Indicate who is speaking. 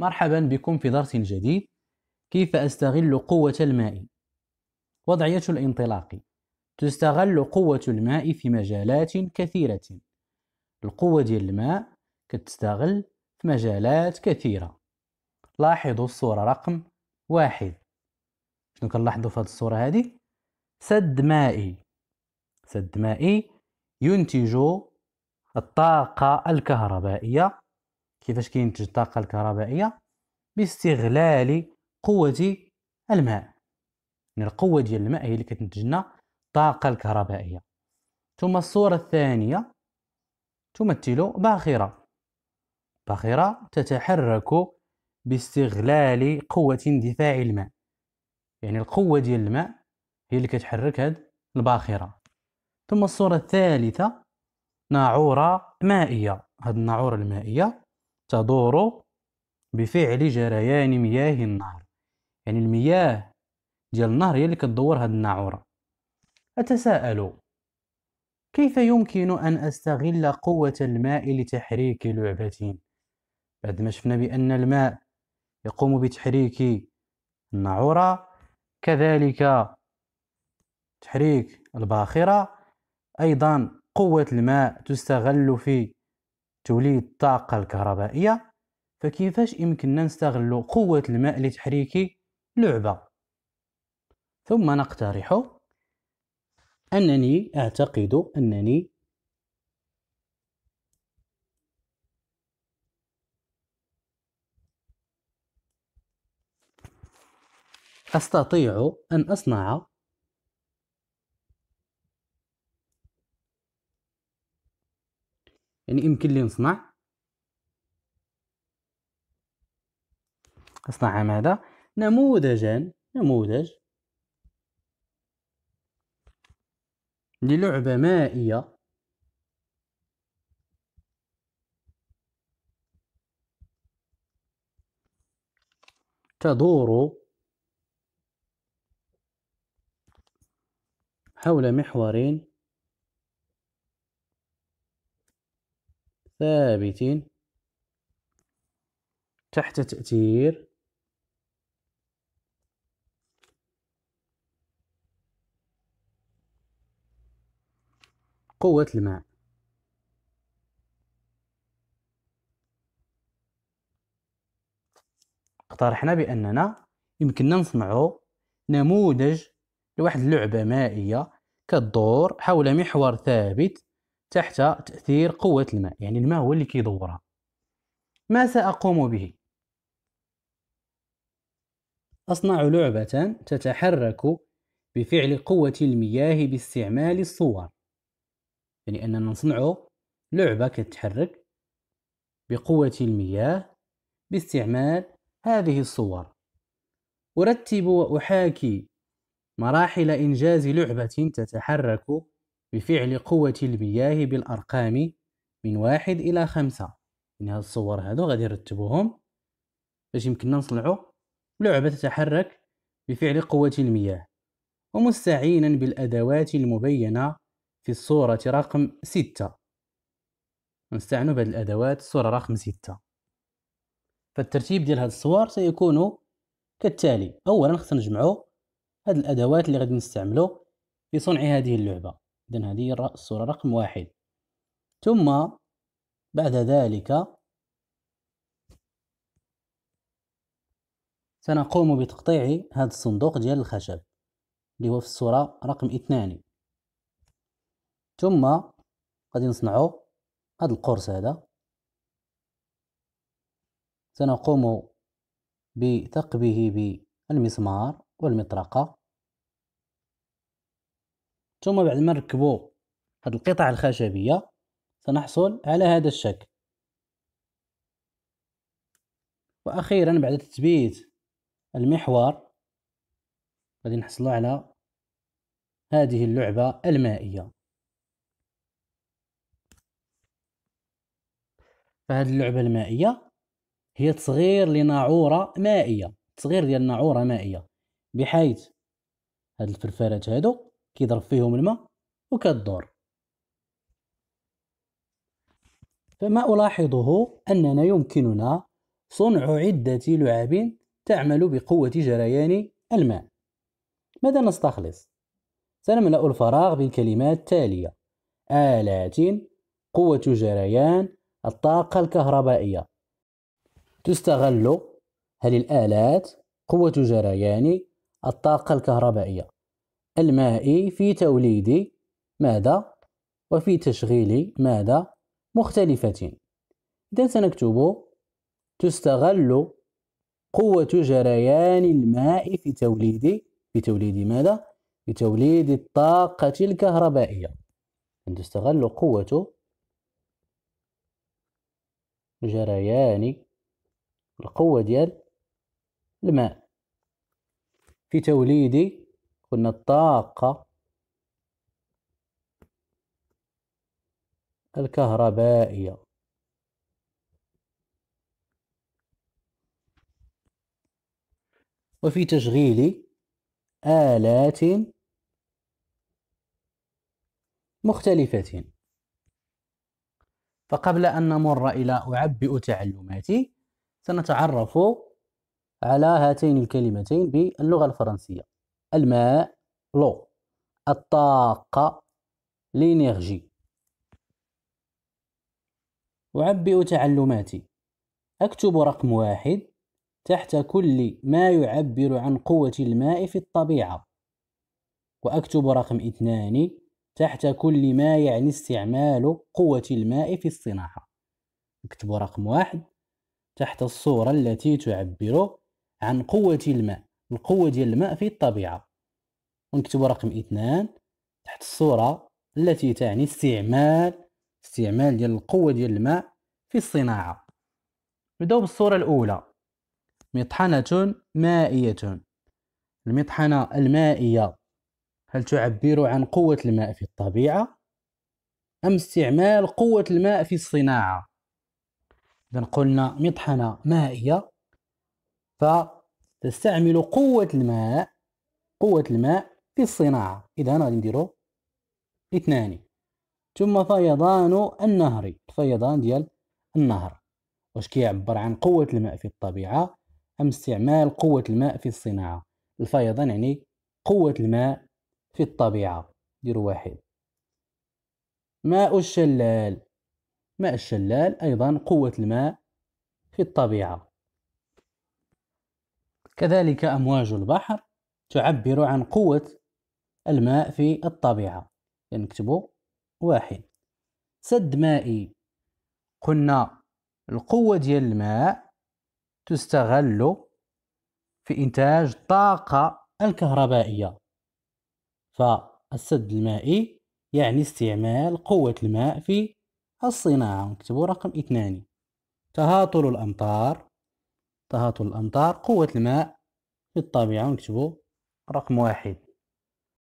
Speaker 1: مرحبا بكم في درس جديد كيف أستغل قوة الماء وضعية الانطلاق تستغل قوة الماء في مجالات كثيرة القوة ديال الماء كتستغل في مجالات كثيرة لاحظوا الصورة رقم واحد شنو كنلاحظوا في هذه الصورة هذه سد مائي سد مائي ينتج الطاقة الكهربائية كيفاش كينتج الطاقة الكهربائية باستغلال قوة الماء يعني القوة ديال الماء هي اللي كتنتج لنا الطاقة الكهربائية ثم الصورة الثانية تمثل باخرة باخرة تتحرك باستغلال قوة اندفاع الماء يعني القوة ديال الماء هي اللي كتحرك هاد الباخرة ثم الصورة الثالثة ناعورة مائية هاد الناعورة المائية تدور بفعل جريان مياه النهر يعني المياه ديال النهر هي اللي كتدور هاد الناعوره اتساءل كيف يمكن ان استغل قوه الماء لتحريك لعبتي بعد ما شفنا بان الماء يقوم بتحريك الناعوره كذلك تحريك الباخره ايضا قوه الماء تستغل في توليد الطاقة الكهربائية فكيفاش يمكننا نستغل قوة الماء لتحريك لعبة ثم نقترح أنني أعتقد أنني أستطيع أن أصنع يعني يمكن لي نصنع نصنع ماذا نموذجا نموذج للعبة مائية تدور حول محورين ثابتين تحت تأثير قوة الماء اقترحنا بأننا يمكننا نصنع نموذج لواحد اللعبة مائية كالدور حول محور ثابت تحت تأثير قوة الماء يعني الماء هو اللي كيدورها ما سأقوم به أصنع لعبة تتحرك بفعل قوة المياه باستعمال الصور يعني أننا نصنع لعبة كتتحرك بقوة المياه باستعمال هذه الصور أرتب وأحاكي مراحل إنجاز لعبة تتحرك بفعل قوة المياه بالأرقام من واحد إلى خمسة من هاد الصور هادو غادي نرتبوهم باش يمكننا نصنعو لعبة تتحرك بفعل قوة المياه ومستعينا بالأدوات المبينة في الصورة رقم ستة نستعنوا بهاد الأدوات الصورة رقم ستة فالترتيب ديال هاد الصور سيكون كالتالي أولا خصنا نجمعو هاد الأدوات اللي غادي نستعملو في صنع هذه اللعبة إذا هذه الصورة رقم واحد ثم بعد ذلك سنقوم بتقطيع هذا الصندوق ديال الخشب اللي هو في الصورة رقم اثنان ثم غادي نصنعو هذا القرص هذا سنقوم بثقبه بالمسمار والمطرقة ثم بعد ما نركبو هاد القطع الخشبية سنحصل على هذا الشكل وأخيرا بعد تثبيت المحور غادي نحصلو على هذه اللعبة المائية فهاد اللعبة المائية هي تصغير لناعورة مائية تصغير ديال ناعورة مائية بحيث هاد الفرفارات هادو كيضرب فيهم الماء وكدور فما ألاحظه أننا يمكننا صنع عدة لعاب تعمل بقوة جريان الماء ماذا نستخلص؟ سنملأ الفراغ بالكلمات التالية آلات قوة جريان الطاقة الكهربائية تستغل هل الآلات قوة جريان الطاقة الكهربائية الماء في توليد ماذا وفي تشغيل ماذا مختلفتين إذا سنكتب تستغل قوة جريان الماء في توليد في توليد ماذا؟ في توليد الطاقة الكهربائية أن تستغل قوة جريان القوة ديال الماء في توليد قلنا الطاقة الكهربائية وفي تشغيل آلات مختلفة فقبل أن نمر إلى أعبئ تعلماتي سنتعرف على هاتين الكلمتين باللغة الفرنسية الماء لو الطاقة لينيرجي أعبئ تعلماتي أكتب رقم واحد تحت كل ما يعبر عن قوة الماء في الطبيعة وأكتب رقم اثنان تحت كل ما يعني استعمال قوة الماء في الصناعة أكتب رقم واحد تحت الصورة التي تعبر عن قوة الماء القوة ديال الماء في الطبيعة ونكتب رقم اثنان تحت الصورة التي تعني استعمال استعمال ديال القوة ديال الماء في الصناعة نبداو بالصورة الأولى مطحنة مائية المطحنة المائية هل تعبر عن قوة الماء في الطبيعة أم استعمال قوة الماء في الصناعة إذا قلنا مطحنة مائية ف تستعمل قوة الماء قوة الماء في الصناعة إذا غادي نديرو اثنان ثم فيضان النهر الفيضان ديال النهر واش كيعبر عن قوة الماء في الطبيعة أم استعمال قوة الماء في الصناعة الفيضان يعني قوة الماء في الطبيعة ديرو واحد ماء الشلال ماء الشلال أيضا قوة الماء في الطبيعة كذلك أمواج البحر تعبر عن قوة الماء في الطبيعة نكتبه واحد سد مائي قلنا القوة ديال الماء تستغل في إنتاج الطاقة الكهربائية فالسد المائي يعني استعمال قوة الماء في الصناعة نكتبه رقم اثنان تهاطل الأمطار تهاطل الأمطار قوة الماء في الطبيعة ونكتبو رقم واحد